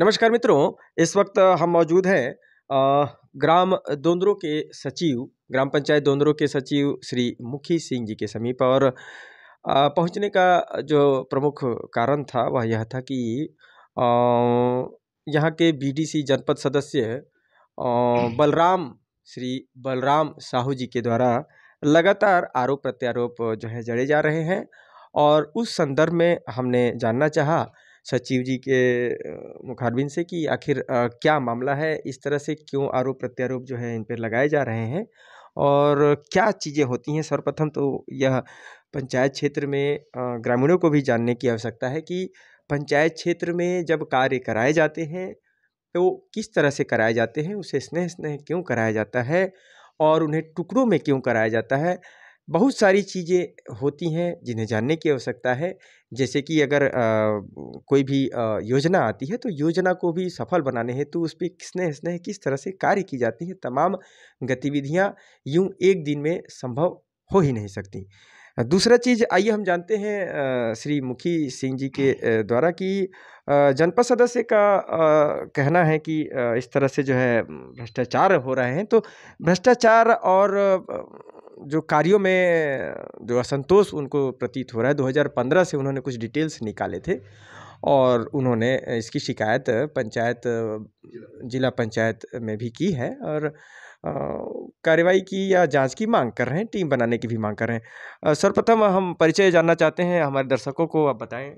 नमस्कार मित्रों इस वक्त हम मौजूद हैं ग्राम दोंदरों के सचिव ग्राम पंचायत दोंदरों के सचिव श्री मुखी सिंह जी के समीप और पहुंचने का जो प्रमुख कारण था वह यह था कि यहाँ के बीडीसी जनपद सदस्य बलराम श्री बलराम साहू जी के द्वारा लगातार आरोप प्रत्यारोप जो है जड़े जा रहे हैं और उस संदर्भ में हमने जानना चाहा सचिव जी के मुखारबिन से कि आखिर क्या मामला है इस तरह से क्यों आरोप प्रत्यारोप जो है इन पर लगाए जा रहे हैं और क्या चीज़ें होती हैं सर्वप्रथम तो यह पंचायत क्षेत्र में ग्रामीणों को भी जानने की आवश्यकता है कि पंचायत क्षेत्र में जब कार्य कराए जाते हैं तो किस तरह से कराए जाते हैं उसे स्नेह स्नेह क्यों कराया जाता है और उन्हें टुकड़ों में क्यों कराया जाता है बहुत सारी चीज़ें होती हैं जिन्हें जानने की आवश्यकता है जैसे कि अगर कोई भी योजना आती है तो योजना को भी सफल बनाने हेतु उस पर किसने किसने किस तरह से कार्य की जाती है तमाम गतिविधियाँ यूँ एक दिन में संभव हो ही नहीं सकती दूसरा चीज़ आइए हम जानते हैं श्री मुखी सिंह जी के द्वारा कि जनपद सदस्य का कहना है कि इस तरह से जो है भ्रष्टाचार हो रहे हैं तो भ्रष्टाचार और जो कार्यों में जो असंतोष उनको प्रतीत हो रहा है 2015 से उन्होंने कुछ डिटेल्स निकाले थे और उन्होंने इसकी शिकायत पंचायत जिला पंचायत में भी की है और कार्रवाई की या जांच की मांग कर रहे हैं टीम बनाने की भी मांग कर रहे हैं सर्वप्रथम हम परिचय जानना चाहते हैं हमारे दर्शकों को आप बताएं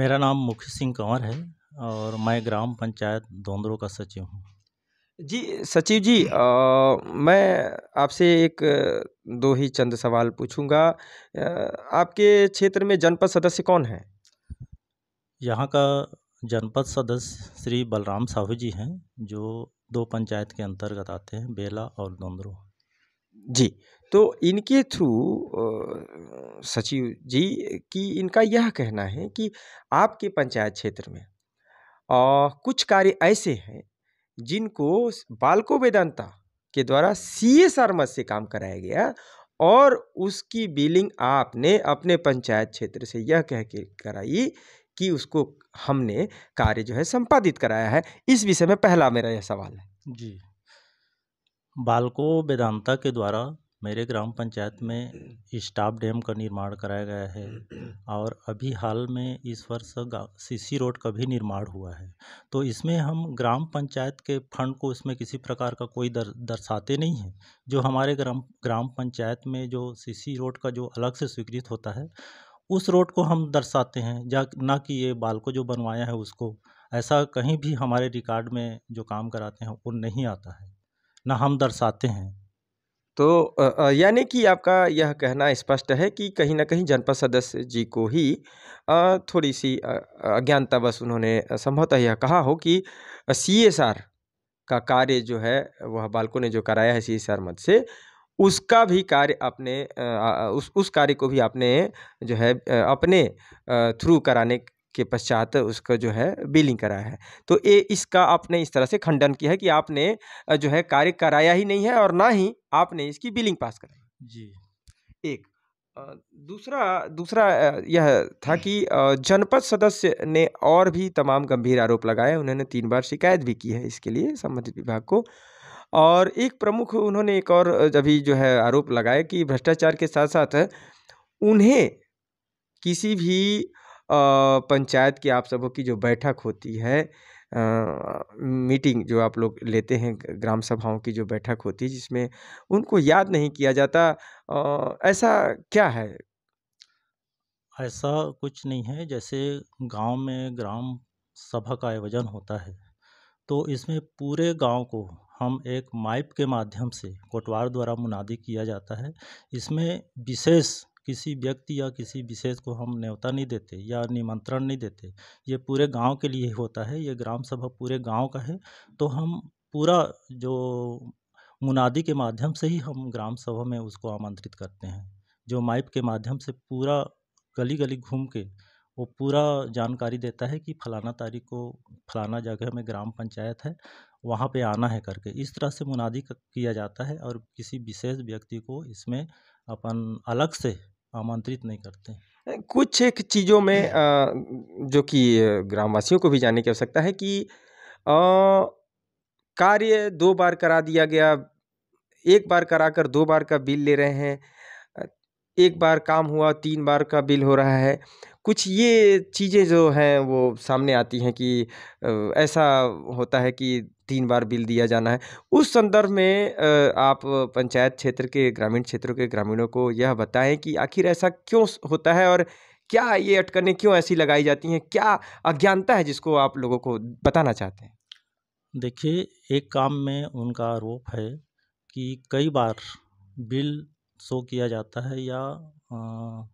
मेरा नाम मुखी सिंह कंवर है और मैं ग्राम पंचायत धोंदरों का सचिव हूँ जी सचिव जी आ, मैं आपसे एक दो ही चंद सवाल पूछूँगा आपके क्षेत्र में जनपद सदस्य कौन है यहाँ का जनपद सदस्य श्री बलराम साहू जी हैं जो दो पंचायत के अंतर्गत आते हैं बेला और दोंदरो जी, तो इनके थ्रू सचिव जी कि इनका यह कहना है कि आपके पंचायत क्षेत्र में आ, कुछ कार्य ऐसे हैं जिनको बालको वेदांता के द्वारा सी एस आर मत से काम कराया गया और उसकी बिलिंग आपने अपने पंचायत क्षेत्र से यह कह के कराई कि उसको हमने कार्य जो है संपादित कराया है इस विषय में पहला मेरा यह सवाल है जी बालको वेदांता के द्वारा मेरे ग्राम पंचायत में स्टाफ डैम का निर्माण कराया गया है और अभी हाल में इस वर्ष सी सी रोड का भी निर्माण हुआ है तो इसमें हम ग्राम पंचायत के फंड को इसमें किसी प्रकार का कोई दर, दर्शाते नहीं हैं जो हमारे ग्राम ग्राम पंचायत में जो सी सी रोड का जो अलग से स्वीकृत होता है उस रोड को हम दर्शाते हैं जा ना कि ये बालको जो बनवाया है उसको ऐसा कहीं भी हमारे रिकॉर्ड में जो काम कराते हैं वो नहीं आता है ना हम दर्शाते हैं तो यानी कि आपका यह कहना स्पष्ट है कि कहीं ना कहीं जनपद सदस्य जी को ही थोड़ी सी अज्ञानतावश उन्होंने संभवतः यह कहा हो कि सी एस आर का कार्य जो है वह बालकों ने जो कराया है सी एस आर मद से उसका भी कार्य आपने उस उस कार्य को भी आपने जो है अपने थ्रू कराने के पश्चात उसका जो है बिलिंग कराया है तो ये इसका आपने इस तरह से खंडन किया है कि आपने जो है कार्य कराया ही नहीं है और ना ही आपने इसकी बिलिंग पास कराई जी एक दूसरा दूसरा यह था कि जनपद सदस्य ने और भी तमाम गंभीर आरोप लगाए उन्होंने तीन बार शिकायत भी की है इसके लिए संबंधित विभाग को और एक प्रमुख उन्होंने एक और अभी जो है आरोप लगाया कि भ्रष्टाचार के साथ साथ उन्हें किसी भी पंचायत की आप सबों की जो बैठक होती है मीटिंग जो आप लोग लेते हैं ग्राम सभाओं की जो बैठक होती है जिसमें उनको याद नहीं किया जाता ऐसा क्या है ऐसा कुछ नहीं है जैसे गांव में ग्राम सभा का आयोजन होता है तो इसमें पूरे गांव को हम एक माइप के माध्यम से कोटवार द्वारा मुनादी किया जाता है इसमें विशेष किसी व्यक्ति या किसी विशेष को हम न्यौता नहीं देते या निमंत्रण नहीं देते ये पूरे गांव के लिए होता है ये ग्राम सभा पूरे गांव का है तो हम पूरा जो मुनादी के माध्यम से ही हम ग्राम सभा में उसको आमंत्रित करते हैं जो माइप के माध्यम से पूरा गली गली घूम के वो पूरा जानकारी देता है कि फलाना तारीख को फलाना जगह में ग्राम पंचायत है वहाँ पे आना है करके इस तरह से मुनादी किया जाता है और किसी विशेष व्यक्ति को इसमें अपन अलग से आमंत्रित नहीं करते कुछ एक चीज़ों में हम्म। जो कि ग्रामवासियों को भी जानने की आवश्यकता है कि कार्य दो बार करा दिया गया एक बार करा कर दो बार का बिल ले रहे हैं एक बार काम हुआ तीन बार का बिल हो रहा है कुछ ये चीज़ें जो हैं वो सामने आती हैं कि ऐसा होता है कि तीन बार बिल दिया जाना है उस संदर्भ में आप पंचायत क्षेत्र के ग्रामीण क्षेत्रों के ग्रामीणों को यह बताएं कि आखिर ऐसा क्यों होता है और क्या ये अटकने क्यों ऐसी लगाई जाती हैं क्या अज्ञानता है जिसको आप लोगों को बताना चाहते हैं देखिए एक काम में उनका आरोप है कि कई बार बिल शो किया जाता है या आ,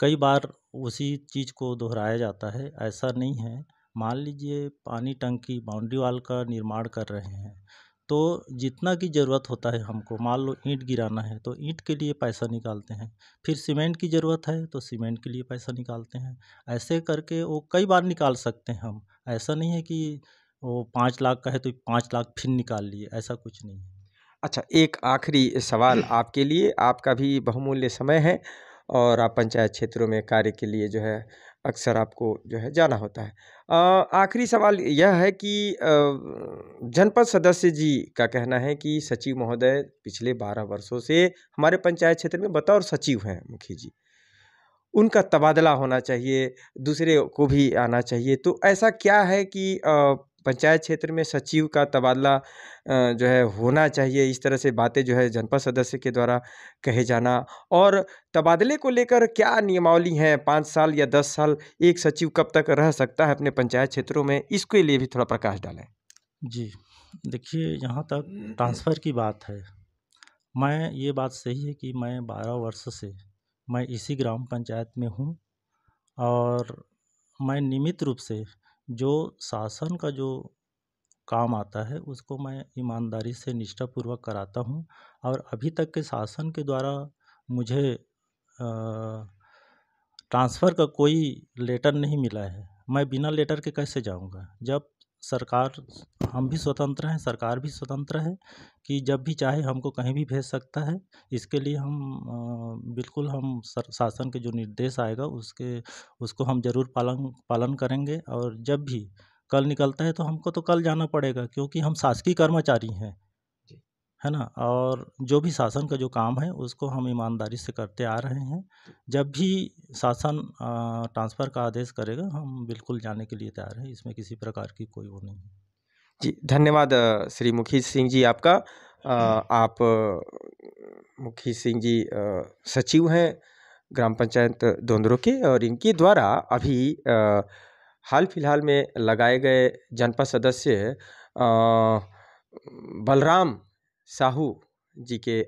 कई बार उसी चीज़ को दोहराया जाता है ऐसा नहीं है मान लीजिए पानी टंकी बाउंड्री वाल का निर्माण कर रहे हैं तो जितना की ज़रूरत होता है हमको मान लो ईंट गिराना है तो ईंट के लिए पैसा निकालते हैं फिर सीमेंट की ज़रूरत है तो सीमेंट के लिए पैसा निकालते हैं ऐसे करके वो कई बार निकाल सकते हैं हम ऐसा नहीं है कि वो पाँच लाख का है तो पाँच लाख फिर निकाल लिए ऐसा कुछ नहीं है अच्छा एक आखिरी सवाल हम्म। आपके लिए आपका भी बहुमूल्य समय है और आप पंचायत क्षेत्रों में कार्य के लिए जो है अक्सर आपको जो है जाना होता है आखिरी सवाल यह है कि जनपद सदस्य जी का कहना है कि सचिव महोदय पिछले बारह वर्षों से हमारे पंचायत क्षेत्र में बतौर सचिव हैं मुखी जी उनका तबादला होना चाहिए दूसरे को भी आना चाहिए तो ऐसा क्या है कि पंचायत क्षेत्र में सचिव का तबादला जो है होना चाहिए इस तरह से बातें जो है जनपद सदस्य के द्वारा कहे जाना और तबादले को लेकर क्या नियमावली हैं पाँच साल या दस साल एक सचिव कब तक रह सकता है अपने पंचायत क्षेत्रों में इसके लिए भी थोड़ा प्रकाश डालें जी देखिए यहाँ तक हम्म। ट्रांसफ़र की बात है मैं ये बात सही है कि मैं बारह वर्ष से मैं इसी ग्राम पंचायत में हूँ और मैं नियमित रूप से जो शासन का जो काम आता है उसको मैं ईमानदारी से निष्ठापूर्वक कराता हूँ और अभी तक के शासन के द्वारा मुझे ट्रांसफ़र का कोई लेटर नहीं मिला है मैं बिना लेटर के कैसे जाऊँगा जब सरकार हम भी स्वतंत्र हैं सरकार भी स्वतंत्र है कि जब भी चाहे हमको कहीं भी भेज सकता है इसके लिए हम बिल्कुल हम शासन के जो निर्देश आएगा उसके उसको हम ज़रूर पालन पालन करेंगे और जब भी कल निकलता है तो हमको तो कल जाना पड़ेगा क्योंकि हम शासकीय कर्मचारी हैं है ना और जो भी शासन का जो काम है उसको हम ईमानदारी से करते आ रहे हैं जब भी शासन ट्रांसफ़र का आदेश करेगा हम बिल्कुल जाने के लिए तैयार हैं इसमें किसी प्रकार की कोई वो नहीं है जी धन्यवाद श्री मुखी सिंह जी आपका आ, आप मुखी सिंह जी सचिव हैं ग्राम पंचायत दोंदरो के और इनके द्वारा अभी आ, हाल फिलहाल में लगाए गए जनपद सदस्य बलराम साहू जी के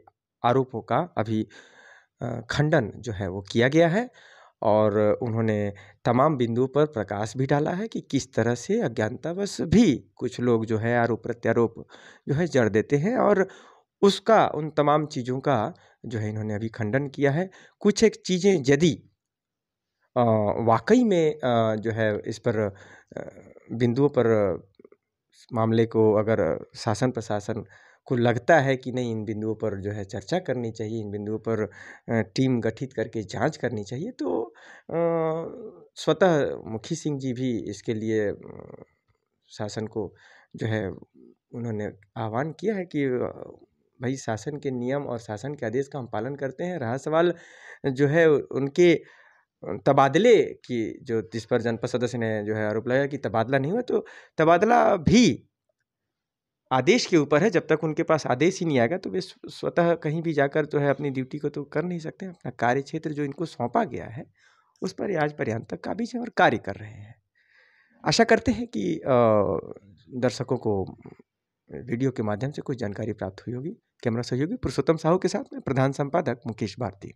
आरोपों का अभी खंडन जो है वो किया गया है और उन्होंने तमाम बिंदुओं पर प्रकाश भी डाला है कि किस तरह से अज्ञानतावश भी कुछ लोग जो है आरोप प्रत्यारोप जो है जड़ देते हैं और उसका उन तमाम चीज़ों का जो है इन्होंने अभी खंडन किया है कुछ एक चीज़ें यदि वाकई में जो है इस पर बिंदुओं पर मामले को अगर शासन प्रशासन को लगता है कि नहीं इन बिंदुओं पर जो है चर्चा करनी चाहिए इन बिंदुओं पर टीम गठित करके जाँच करनी चाहिए तो स्वतः मुखी सिंह जी भी इसके लिए शासन को जो है उन्होंने आह्वान किया है कि भाई शासन के नियम और शासन के आदेश का हम पालन करते हैं रहा सवाल जो है उनके तबादले की जो जिस पर जनपद सदस्य ने जो है आरोप लगाया कि तबादला नहीं हुआ तो तबादला भी आदेश के ऊपर है जब तक उनके पास आदेश ही नहीं आएगा तो वे स्वतः कहीं भी जाकर जो है अपनी ड्यूटी को तो कर नहीं सकते अपना कार्य क्षेत्र जो इनको सौंपा गया है उस पर आज पर्यंत तक काबिज है और कार्य कर रहे हैं आशा करते हैं कि दर्शकों को वीडियो के माध्यम से कुछ जानकारी प्राप्त हुई होगी कैमरा सहयोगी पुरुषोत्तम साहू के साथ में प्रधान संपादक मुकेश भारती